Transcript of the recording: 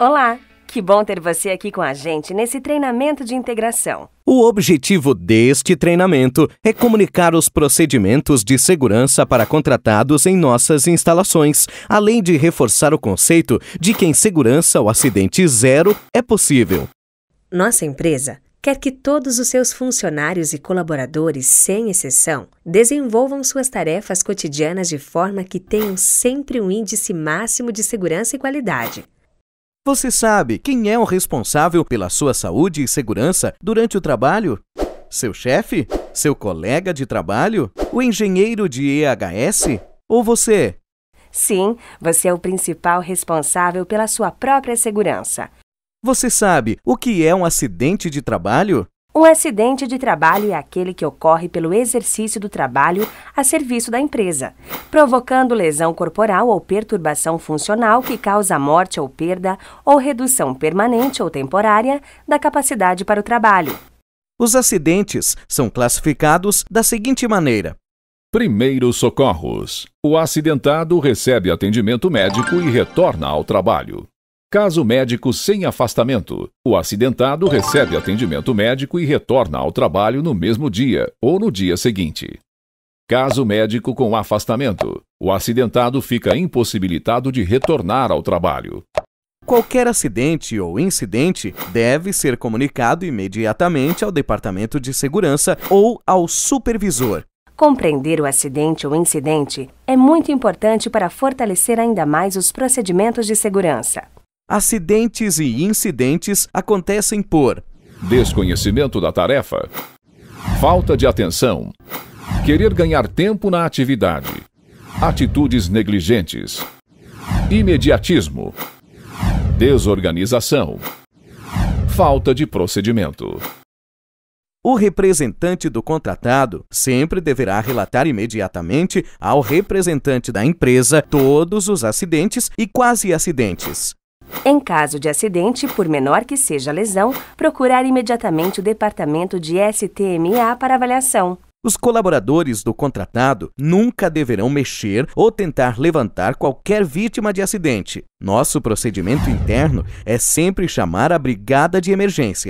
Olá! Que bom ter você aqui com a gente nesse treinamento de integração. O objetivo deste treinamento é comunicar os procedimentos de segurança para contratados em nossas instalações, além de reforçar o conceito de que em segurança o acidente zero é possível. Nossa empresa quer que todos os seus funcionários e colaboradores, sem exceção, desenvolvam suas tarefas cotidianas de forma que tenham sempre um índice máximo de segurança e qualidade. Você sabe quem é o responsável pela sua saúde e segurança durante o trabalho? Seu chefe? Seu colega de trabalho? O engenheiro de EHS? Ou você? Sim, você é o principal responsável pela sua própria segurança. Você sabe o que é um acidente de trabalho? Um acidente de trabalho é aquele que ocorre pelo exercício do trabalho a serviço da empresa, provocando lesão corporal ou perturbação funcional que causa morte ou perda ou redução permanente ou temporária da capacidade para o trabalho. Os acidentes são classificados da seguinte maneira: Primeiros socorros. O acidentado recebe atendimento médico e retorna ao trabalho. Caso médico sem afastamento, o acidentado recebe atendimento médico e retorna ao trabalho no mesmo dia ou no dia seguinte. Caso médico com afastamento, o acidentado fica impossibilitado de retornar ao trabalho. Qualquer acidente ou incidente deve ser comunicado imediatamente ao Departamento de Segurança ou ao supervisor. Compreender o acidente ou incidente é muito importante para fortalecer ainda mais os procedimentos de segurança. Acidentes e incidentes acontecem por desconhecimento da tarefa, falta de atenção, querer ganhar tempo na atividade, atitudes negligentes, imediatismo, desorganização, falta de procedimento. O representante do contratado sempre deverá relatar imediatamente ao representante da empresa todos os acidentes e quase acidentes, em caso de acidente, por menor que seja a lesão, procurar imediatamente o departamento de STMA para avaliação. Os colaboradores do contratado nunca deverão mexer ou tentar levantar qualquer vítima de acidente. Nosso procedimento interno é sempre chamar a brigada de emergência.